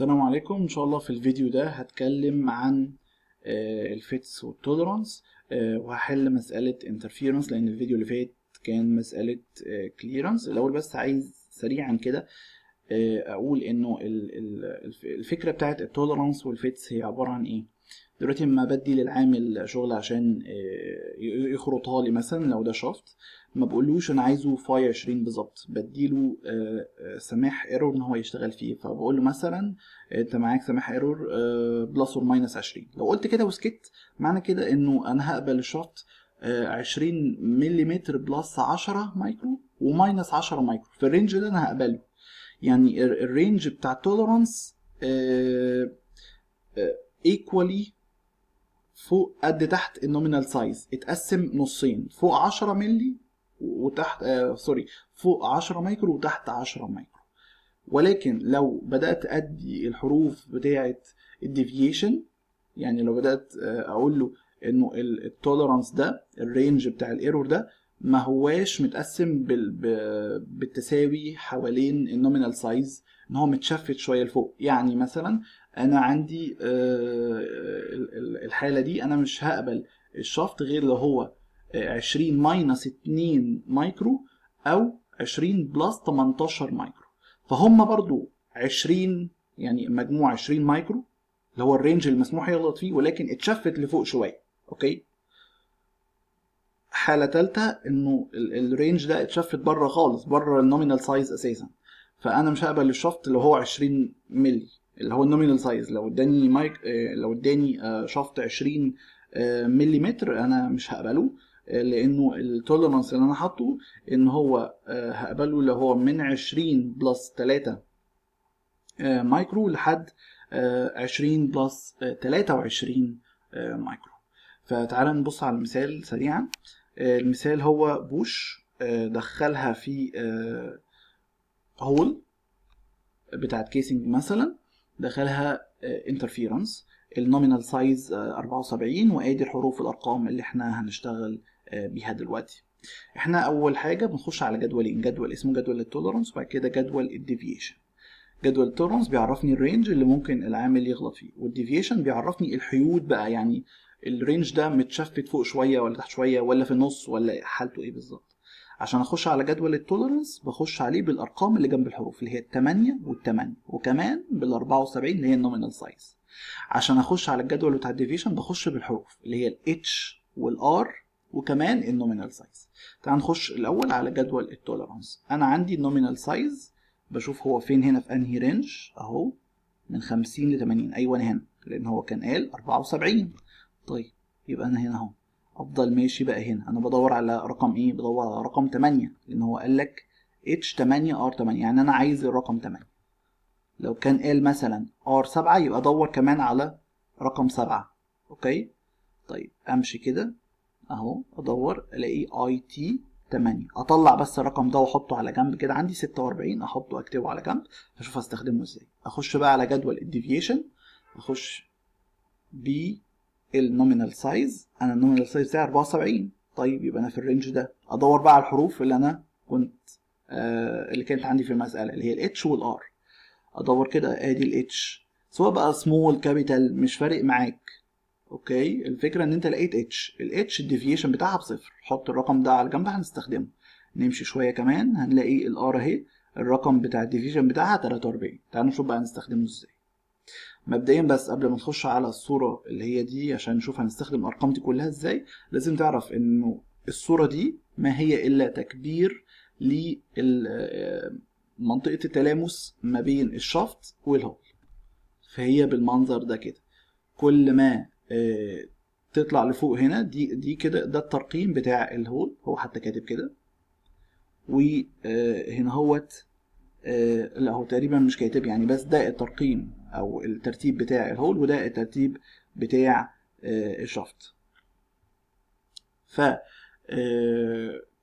السلام عليكم ان شاء الله في الفيديو ده هتكلم عن آه، الفيتس والتولرانس آه، وهحل مسألة انترفيرنس لان الفيديو اللي فات كان مسألة كليرنس آه، الاول بس عايز سريعا كده اقول انه الفكرة بتاعت التولرانس والفيتس هي عبارة عن ايه دلوقتي لما بدي للعامل شغل عشان آه، يخرطها لي مثلا لو ده شافت ما بقولوش انا عايزه فاي 20 بالظبط بديله آه، آه، سماح ايرور ان هو يشتغل فيه فبقول له مثلا انت معاك سماح ايرور بلس اور ماينس 20 لو قلت كده وسكت معنى كده انه انا هقبل الشرط 20 ملم بلس 10 مايكرو وماينس 10 مايكرو في الرينج ده انا هقبله يعني الرينج بتاع التولرانس ايكوالي فوق قد تحت النومينال سايز اتقسم نصين فوق 10 مللي وتحت آه سوري فوق 10 مايكرو وتحت 10 مايكرو ولكن لو بدات ادي الحروف بتاعه الديفيشن يعني لو بدات آه، اقول له انه التولرانس ده الرينج بتاع الايرور ده ما هواش متقسم بالتساوي حوالين النومينال سايز ان هو متشفت شويه لفوق يعني مثلا انا عندي آه، الحاله دي انا مش هقبل الشفط غير لو هو 20 آه، ماينس 2 مايكرو او 20 بلس 18 مايكرو فهم برضو 20 يعني مجموع 20 مايكرو اللي هو الرينج المسموح يغلط فيه ولكن اتشفت لفوق شويه اوكي حاله ثالثه انه الرينج ده اتشفت بره خالص بره النومينال سايز اساسا فانا مش هقبل الشفط اللي هو 20 مللي اللي هو النومينال سايز لو اداني مايك آه، لو اداني آه، شفط 20 آه، مللي انا مش هقبله لانه التولرانس اللي انا حاطه ان هو هقبله اللي هو من 20 بلس 3 مايكرو لحد 20 بلس 23 مايكرو فتعالى نبص على المثال سريعا المثال هو بوش دخلها في هول بتاعت كيسنج مثلا دخلها انترفيرنس النومينال سايز 74 وادي الحروف والارقام اللي احنا هنشتغل آه، بيها دلوقتي احنا اول حاجه بنخش على جدولين إيه؟ جدول اسمه جدول التولرنس وبعد كده جدول الديفيشن جدول التولرنس بيعرفني الرينج اللي ممكن العامل يغلط فيه والديفيشن بيعرفني الحيود بقى يعني الرينج ده متشفت فوق شويه ولا تحت شويه ولا في النص ولا حالته ايه بالظبط عشان اخش على جدول التوليرنس بخش عليه بالارقام اللي جنب الحروف اللي هي التمانية والتمانية وكمان بال 74 اللي هي النومينال سايز عشان اخش على الجدول بتاع الديفيشن بخش بالحروف اللي هي الاتش والار وكمان النومينال سايز تعال نخش الاول على جدول التوليرنس انا عندي النومينال سايز بشوف هو فين هنا في انهي رينج اهو من 50 ل 80 ايوه هنا لان هو كان قال 74 طيب يبقى انا هنا اهو افضل ماشي بقى هنا انا بدور على رقم ايه بدور على رقم 8 لان هو قال لك اتش 8 ار 8 يعني انا عايز الرقم 8 لو كان قال مثلا ار 7 يبقى ادور كمان على رقم 7 اوكي طيب امشي كده اهو ادور الاقي اي تي 8 اطلع بس الرقم ده واحطه على جنب كده عندي 46 احطه اكتبه على جنب اشوف استخدمه ازاي اخش بقى على جدول الديفيشن اخش بي النومينال سايز انا النومينال سايز بتاعي 74 طيب يبقى انا في الرينج ده ادور بقى على الحروف اللي انا كنت آه اللي كانت عندي في المساله اللي هي الاتش والار ادور كده ادي الاتش سواء بقى سمول كابيتال مش فارق معاك اوكي الفكره ان انت لقيت اتش الاتش الديفيشن بتاعها بصفر حط الرقم ده على جنب هنستخدمه نمشي شويه كمان هنلاقي الار اهي الرقم بتاع الديفيشن بتاعها 43 تعالوا نشوف بقى هنستخدمه ازاي مبدئيا بس قبل ما نخش على الصورة اللي هي دي عشان نشوف هنستخدم الأرقام دي كلها ازاي لازم تعرف إنه الصورة دي ما هي إلا تكبير لمنطقة التلامس ما بين الشافت والهول فهي بالمنظر ده كده كل ما آه، تطلع لفوق هنا دي دي كده ده الترقيم بتاع الهول هو حتى كاتب كده وهنا آه، هوت آه، لا هو تقريبا مش كاتب يعني بس ده الترقيم او الترتيب بتاع الهول وده الترتيب بتاع آه، الشفط ف آه،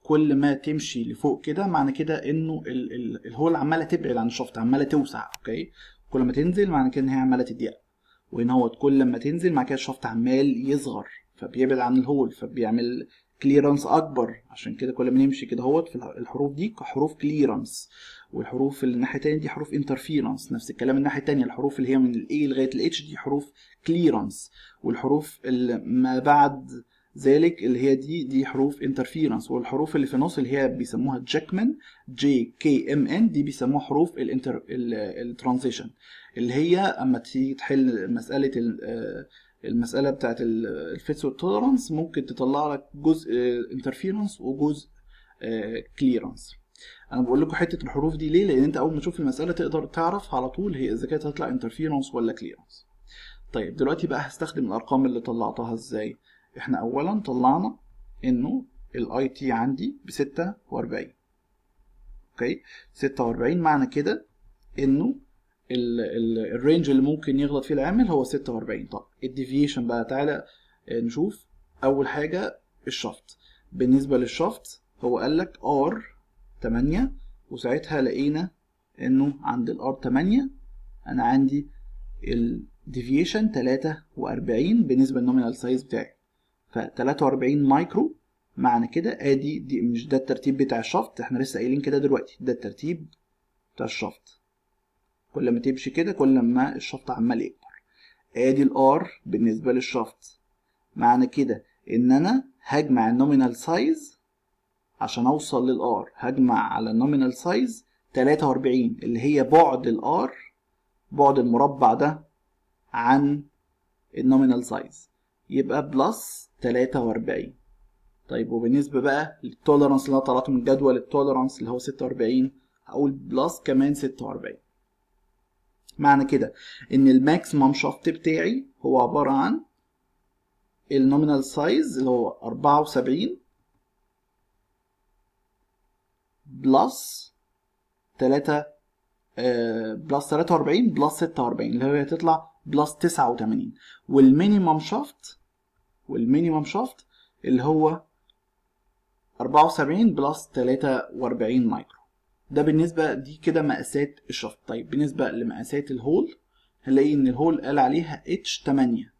كل ما تمشي لفوق كده معنى كده انه الهول عماله تبعد عن الشفط عماله توسع اوكي كل ما تنزل معنى كده ان هي عماله تضيق وان هو كل ما تنزل معنى كده الشفط عمال يصغر فبيبعد عن الهول فبيعمل كليرنس اكبر عشان كده كل ما نمشي كده اهوت في الحروف دي كحروف كليرنس والحروف اللي الناحيه الثانيه دي حروف انترفيرنس نفس الكلام الناحيه الثانيه الحروف اللي هي من الاي لغايه الاتش دي حروف كليرنس والحروف اللي ما بعد ذلك اللي هي دي دي حروف انترفيرنس والحروف اللي في النص اللي هي بيسموها جاكمان جي كي ام ان دي بيسموها حروف الانتر الترانزيشن اللي هي اما تيجي تحل مساله آه، المساله بتاعت الفيتس والتولرانس ممكن تطلع لك جزء انترفيرنس آه، وجزء كليرنس آه، انا بقول لكم حته الحروف دي ليه لان انت اول ما تشوف المساله تقدر تعرف على طول هي اذا كانت هتطلع انترفيرنس ولا كليرنس طيب دلوقتي بقى هستخدم الارقام اللي طلعتها ازاي احنا اولا طلعنا انه الاي تي عندي ب 46 اوكي 46 معنى كده انه الرينج اللي ممكن يغلط فيه العامل هو 46 طب الديفيشن بقى تعالى آه، نشوف اول حاجه الشفط بالنسبه للشفط هو قال لك ار 8 وساعتها لقينا انه عند الار 8 انا عندي الديفيشن 43 بالنسبه للنومينال سايز بتاعي ف 43 مايكرو معنى كده ادي دي مش ده الترتيب بتاع الشفط احنا لسه قايلين كده دلوقتي ده الترتيب بتاع الشفط كل ما تمشي كده كل ما الشفط عمال يكبر ادي الار بالنسبه للشفط معنى كده ان انا هجمع النومينال سايز عشان اوصل للار هجمع على النومينال سايز 43 اللي هي بعد الار بعد المربع ده عن النومينال سايز يبقى بلس 43 طيب وبالنسبه بقى للتوليرانس اللي انا طلعته من جدول التوليرانس اللي هو 46 هقول بلس كمان 46 معنى كده ان الماكسيمم شفت بتاعي هو عباره عن النومينال سايز اللي هو 74 بلس 3 آه، بلس 43 بلس 46 اللي هي هتطلع بلس 89 والمينيمم شافت والمينيمم شافت اللي هو 74 بلس 43 مايكرو ده بالنسبة دي كده مقاسات الشفط طيب بالنسبة لمقاسات الهول هنلاقي ان الهول قال عليها اتش 8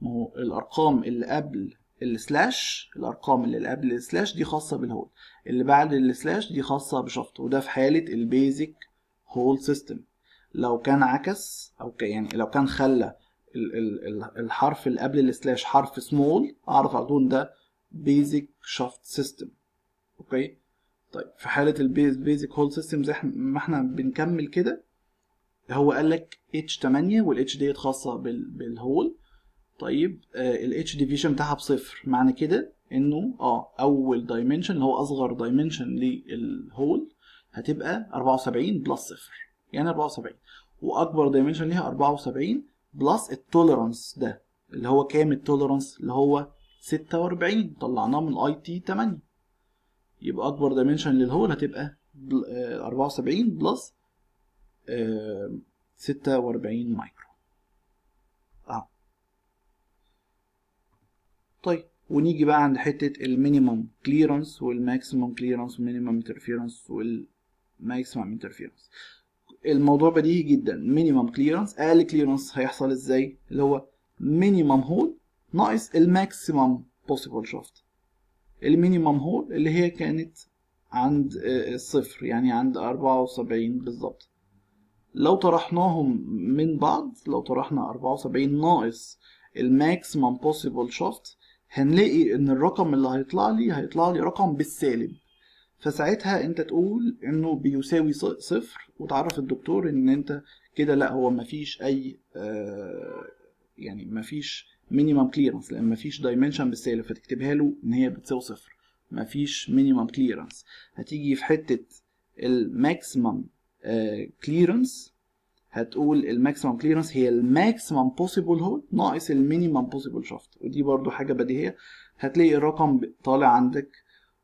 ما هو الارقام اللي قبل السلاش الارقام اللي قبل السلاش دي خاصه بالهول اللي بعد السلاش دي خاصه بشفط وده في حاله البيزك هول سيستم لو كان عكس او يعني لو كان خلى الحرف اللي قبل السلاش حرف سمول اعرف على طول ده بيزك شافت سيستم اوكي طيب في حاله البيز بيزك هول سيستم زي ما احنا بنكمل كده هو قال لك اتش 8 والاتش ديت خاصه بالهول طيب آه، ال h ديفيجن بتاعها بصفر معنى كده انه اه اول دايمنشن اللي هو اصغر دايمنشن للهول هتبقى 74 بلس صفر يعني 74 واكبر دايمنشن ليها 74 بلس التولرانس ده اللي هو كام التولرانس اللي هو 46 طلعناه من اي تي 8 يبقى اكبر دايمنشن للهول هتبقى 74 بلس 46 مايكرو طيب ونيجي بقى عند حته المينيمم كليرنس والماكسيمم كليرنس والمينيمم انترفيرنس والماكسيمم انترفيرنس الموضوع بديهي جدا مينيمم كليرنس اقل كليرنس هيحصل ازاي اللي هو مينيمم هول ناقص الماكسيمم بوسيبل شافت المينيمم هول اللي هي كانت عند الصفر آه، يعني عند 74 بالظبط لو طرحناهم من بعض لو طرحنا 74 ناقص الماكسيمم بوسيبل شافت هنلاقي ان الرقم اللي هيطلع لي هيطلع لي رقم بالسالب فساعتها انت تقول انه بيساوي صفر وتعرف الدكتور ان انت كده لا هو مفيش اي آه يعني مفيش مينيمم كليرنس لان مفيش دايمنشن بالسالب فتكتبها له ان هي بتساوي صفر مفيش مينيمم كليرنس هتيجي في حته الماكسيمم آه، كليرنس هتقول الماكسيمم كليرنس هي الماكسيمم بوسيبل هول ناقص المينيمم بوسيبل شافت ودي برضو حاجه بديهيه هتلاقي الرقم طالع عندك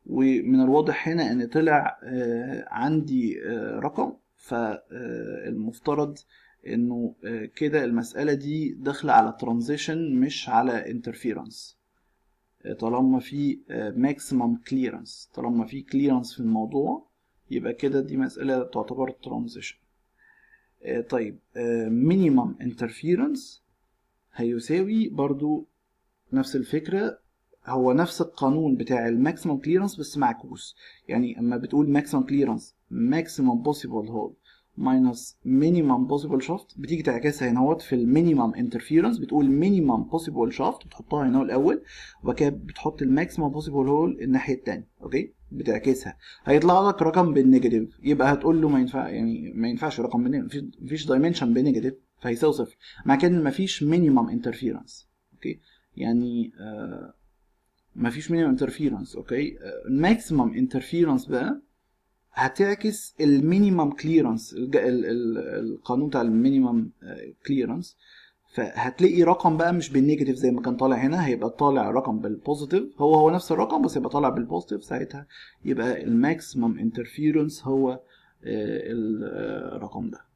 ومن الواضح هنا ان طلع آه، عندي آه، رقم فالمفترض آه، انه كده المسألة دي داخلة على ترانزيشن مش على انترفيرنس طالما في ماكسيمم كليرنس طالما في كليرنس في الموضوع يبقى كده دي مسألة تعتبر ترانزيشن آه، طيب مينيمم آه، انترفيرنس هيساوي برضو نفس الفكرة هو نفس القانون بتاع الماكسيمم كليرنس بس معكوس يعني اما بتقول ماكسيمم كليرنس ماكسيمم بوسيبل هول minus minimum بوسيبل شافت بتيجي تعكسها هنا اهوت في المينيمم انترفيرنس بتقول مينيمم بوسيبل شافت بتحطها هنا الاول وبعد كده بتحط الماكسيمم بوسيبل هول الناحيه الثانيه اوكي بتعكسها هيطلع لك رقم بالنيجاتيف يبقى هتقول له ما ينفع يعني ما ينفعش رقم بالنيجاتيف مفيش دايمنشن بالنيجاتيف فهيساوي صفر مع كده مفيش مينيمم انترفيرنس اوكي يعني آه مفيش مينيمم انترفيرنس اوكي الماكسيمم آه، انترفيرنس بقى هتعكس المينيمم كليرنس القانون بتاع المينيمم كليرنس آه، فهتلاقي رقم بقى مش بالنيجاتيف زي ما كان طالع هنا هيبقى طالع رقم بالبوزيتيف هو هو نفس الرقم بس يبقى طالع بالبوزيتيف ساعتها يبقى الماكسيمم انترفيرنس هو آه، الرقم آه، ده